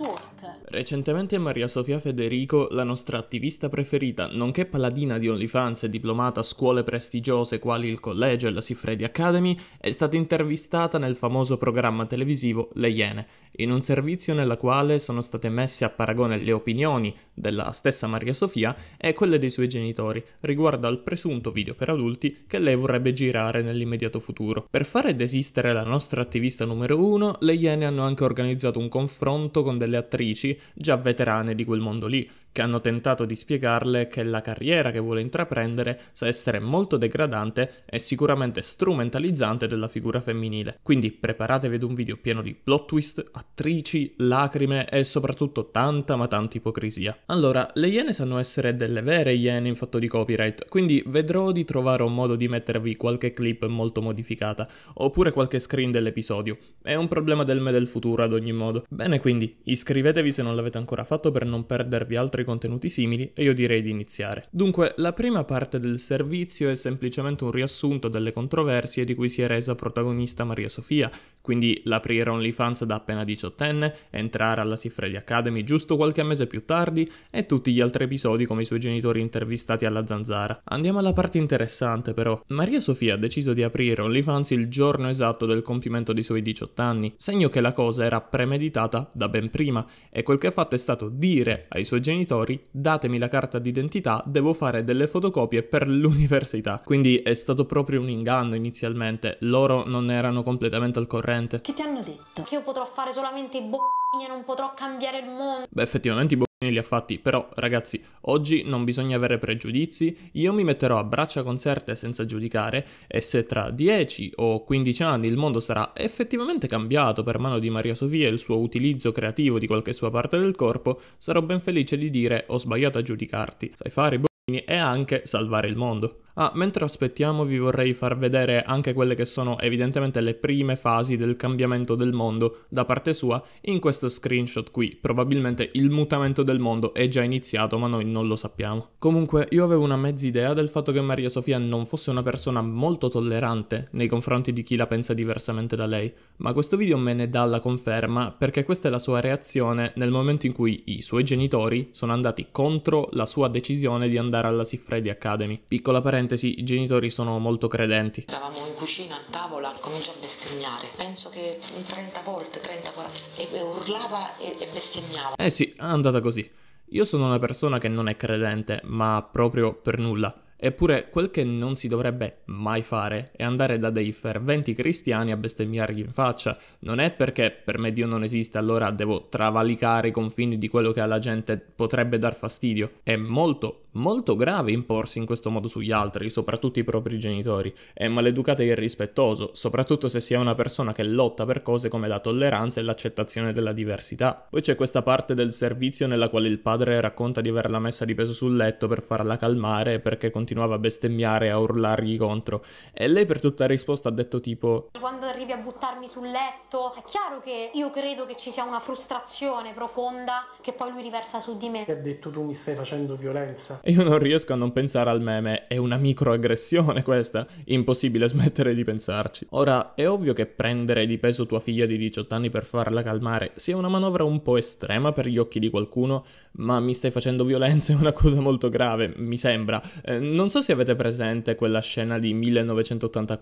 Work. Recentemente Maria Sofia Federico, la nostra attivista preferita, nonché paladina di OnlyFans e diplomata a scuole prestigiose quali il collegio e la Sifredi Academy, è stata intervistata nel famoso programma televisivo Le Iene, in un servizio nella quale sono state messe a paragone le opinioni della stessa Maria Sofia e quelle dei suoi genitori riguardo al presunto video per adulti che lei vorrebbe girare nell'immediato futuro. Per fare desistere la nostra attivista numero uno, le Iene hanno anche organizzato un confronto con delle attrici già veterane di quel mondo lì, che hanno tentato di spiegarle che la carriera che vuole intraprendere sa essere molto degradante e sicuramente strumentalizzante della figura femminile. Quindi preparatevi ad un video pieno di plot twist, attrici, lacrime e soprattutto tanta ma tanta ipocrisia. Allora, le iene sanno essere delle vere iene in fatto di copyright, quindi vedrò di trovare un modo di mettervi qualche clip molto modificata, oppure qualche screen dell'episodio. È un problema del me del futuro ad ogni modo. Bene quindi, iscrivetevi se non l'avete ancora fatto per non perdervi altri altri contenuti simili e io direi di iniziare. Dunque, la prima parte del servizio è semplicemente un riassunto delle controversie di cui si è resa protagonista Maria Sofia, quindi l'aprire OnlyFans da appena diciottenne, entrare alla Siffredi Academy giusto qualche mese più tardi e tutti gli altri episodi come i suoi genitori intervistati alla zanzara. Andiamo alla parte interessante però. Maria Sofia ha deciso di aprire OnlyFans il giorno esatto del compimento dei suoi 18 anni, segno che la cosa era premeditata da ben prima e quel che ha fatto è stato dire ai suoi genitori genitori, datemi la carta d'identità, devo fare delle fotocopie per l'università. Quindi è stato proprio un inganno inizialmente, loro non erano completamente al corrente. Che ti hanno detto? Che io potrò fare solamente i bo***i e non potrò cambiare il mondo. Beh, effettivamente i bo***i li ha fatti, però ragazzi, oggi non bisogna avere pregiudizi, io mi metterò a braccia concerte senza giudicare e se tra 10 o 15 anni il mondo sarà effettivamente cambiato per mano di Maria Sofia e il suo utilizzo creativo di qualche sua parte del corpo, sarò ben felice di dire ho sbagliato a giudicarti, sai fare i bambini e anche salvare il mondo. Ah, mentre aspettiamo vi vorrei far vedere anche quelle che sono evidentemente le prime fasi del cambiamento del mondo da parte sua in questo screenshot qui. Probabilmente il mutamento del mondo è già iniziato ma noi non lo sappiamo. Comunque io avevo una mezza idea del fatto che Maria Sofia non fosse una persona molto tollerante nei confronti di chi la pensa diversamente da lei, ma questo video me ne dà la conferma perché questa è la sua reazione nel momento in cui i suoi genitori sono andati contro la sua decisione di andare alla Siffredi Academy. Piccola parentesi parentesi, i genitori sono molto credenti. Eravamo in cucina a tavola, cominciò a bestemmiare, penso che 30 volte, 30, 40, e urlava e, e bestemmiava. Eh sì, è andata così. Io sono una persona che non è credente, ma proprio per nulla. Eppure quel che non si dovrebbe mai fare è andare da dei ferventi cristiani a bestemmiargli in faccia. Non è perché per me Dio non esiste, allora devo travalicare i confini di quello che alla gente potrebbe dar fastidio. È molto, Molto grave imporsi in questo modo sugli altri, soprattutto i propri genitori. È maleducato e irrispettoso, soprattutto se si è una persona che lotta per cose come la tolleranza e l'accettazione della diversità. Poi c'è questa parte del servizio nella quale il padre racconta di averla messa di peso sul letto per farla calmare perché continuava a bestemmiare e a urlargli contro. E lei per tutta risposta ha detto tipo... Quando arrivi a buttarmi sul letto, è chiaro che io credo che ci sia una frustrazione profonda che poi lui riversa su di me. Che ha detto tu mi stai facendo violenza e Io non riesco a non pensare al meme, è una microaggressione questa, impossibile smettere di pensarci. Ora, è ovvio che prendere di peso tua figlia di 18 anni per farla calmare sia una manovra un po' estrema per gli occhi di qualcuno, ma mi stai facendo violenza è una cosa molto grave, mi sembra. Eh, non so se avete presente quella scena di 1984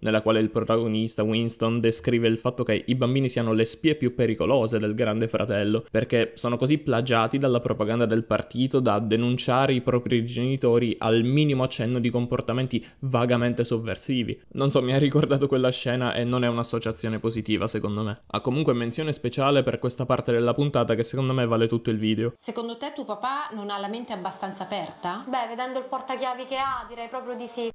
nella quale il protagonista Winston descrive il fatto che i bambini siano le spie più pericolose del grande fratello, perché sono così plagiati dalla propaganda del partito da denunciare educare i propri genitori al minimo accenno di comportamenti vagamente sovversivi. Non so, mi ha ricordato quella scena e non è un'associazione positiva, secondo me. Ha comunque menzione speciale per questa parte della puntata che secondo me vale tutto il video. Secondo te tuo papà non ha la mente abbastanza aperta? Beh, vedendo il portachiavi che ha, direi proprio di sì.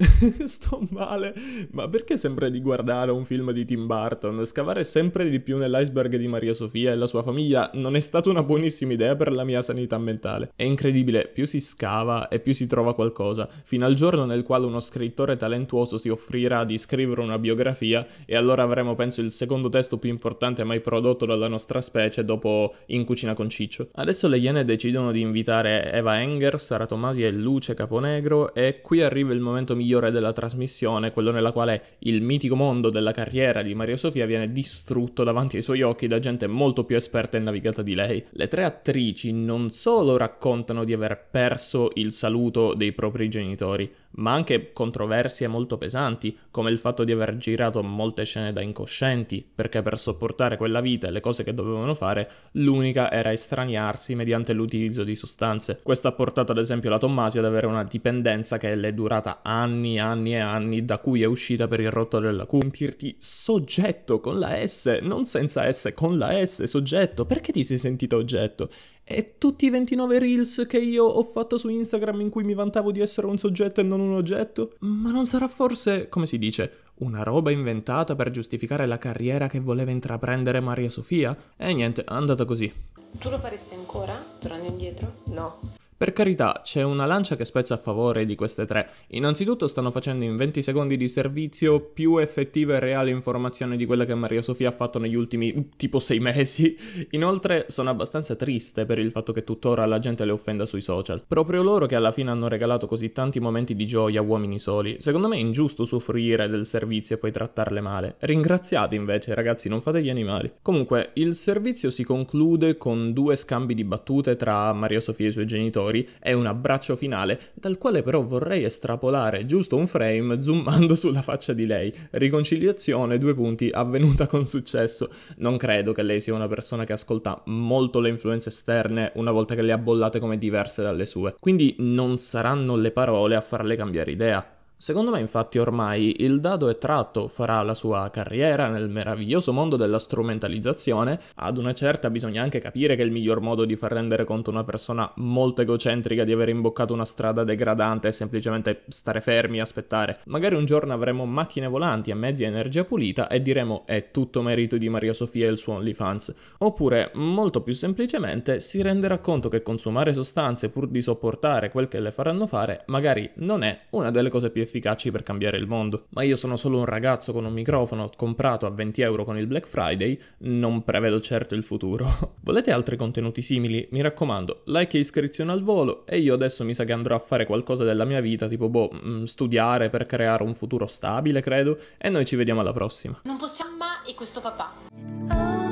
Sto male. Ma perché sempre di guardare un film di Tim Burton? Scavare sempre di più nell'iceberg di Maria Sofia e la sua famiglia non è stata una buonissima idea per la mia sanità mentale. È incredibile, più si scava scava e più si trova qualcosa, fino al giorno nel quale uno scrittore talentuoso si offrirà di scrivere una biografia e allora avremo penso il secondo testo più importante mai prodotto dalla nostra specie dopo In cucina con Ciccio. Adesso le Iene decidono di invitare Eva Enger, Sara Tomasi e Luce Caponegro e qui arriva il momento migliore della trasmissione, quello nella quale il mitico mondo della carriera di Maria Sofia viene distrutto davanti ai suoi occhi da gente molto più esperta e navigata di lei. Le tre attrici non solo raccontano di aver perso spesso il saluto dei propri genitori, ma anche controversie molto pesanti, come il fatto di aver girato molte scene da incoscienti, perché per sopportare quella vita e le cose che dovevano fare, l'unica era estraniarsi mediante l'utilizzo di sostanze. Questo ha portato ad esempio la Tommasi ad avere una dipendenza che le è durata anni, anni e anni, da cui è uscita per il rotto della cu. Sentirti soggetto con la S, non senza S, con la S, soggetto, perché ti sei sentito oggetto? E tutti i 29 reels che io ho fatto su Instagram in cui mi vantavo di essere un soggetto e non un oggetto? Ma non sarà forse, come si dice, una roba inventata per giustificare la carriera che voleva intraprendere Maria Sofia? E eh, niente, è andata così. Tu lo faresti ancora, tornando indietro? No. Per carità, c'è una lancia che spezza a favore di queste tre. Innanzitutto stanno facendo in 20 secondi di servizio più effettiva e reale informazione di quella che Maria Sofia ha fatto negli ultimi uh, tipo 6 mesi. Inoltre sono abbastanza triste per il fatto che tuttora la gente le offenda sui social. Proprio loro che alla fine hanno regalato così tanti momenti di gioia a uomini soli. Secondo me è ingiusto soffrire del servizio e poi trattarle male. Ringraziate invece, ragazzi, non fate gli animali. Comunque, il servizio si conclude con due scambi di battute tra Maria Sofia e i suoi genitori minori è un abbraccio finale, dal quale però vorrei estrapolare giusto un frame zoomando sulla faccia di lei. Riconciliazione, due punti, avvenuta con successo. Non credo che lei sia una persona che ascolta molto le influenze esterne una volta che le ha bollate come diverse dalle sue, quindi non saranno le parole a farle cambiare idea. Secondo me infatti ormai il dado è tratto, farà la sua carriera nel meraviglioso mondo della strumentalizzazione, ad una certa bisogna anche capire che il miglior modo di far rendere conto una persona molto egocentrica di aver imboccato una strada degradante è semplicemente stare fermi e aspettare. Magari un giorno avremo macchine volanti e mezzi a energia pulita e diremo è tutto merito di Maria Sofia e il suo OnlyFans. Oppure, molto più semplicemente, si renderà conto che consumare sostanze pur di sopportare quel che le faranno fare magari non è una delle cose più efficaci efficaci per cambiare il mondo. Ma io sono solo un ragazzo con un microfono comprato a 20 euro con il Black Friday, non prevedo certo il futuro. Volete altri contenuti simili? Mi raccomando, like e iscrizione al volo e io adesso mi sa che andrò a fare qualcosa della mia vita, tipo boh, mm, studiare per creare un futuro stabile, credo, e noi ci vediamo alla prossima. Non possiamo mai questo papà.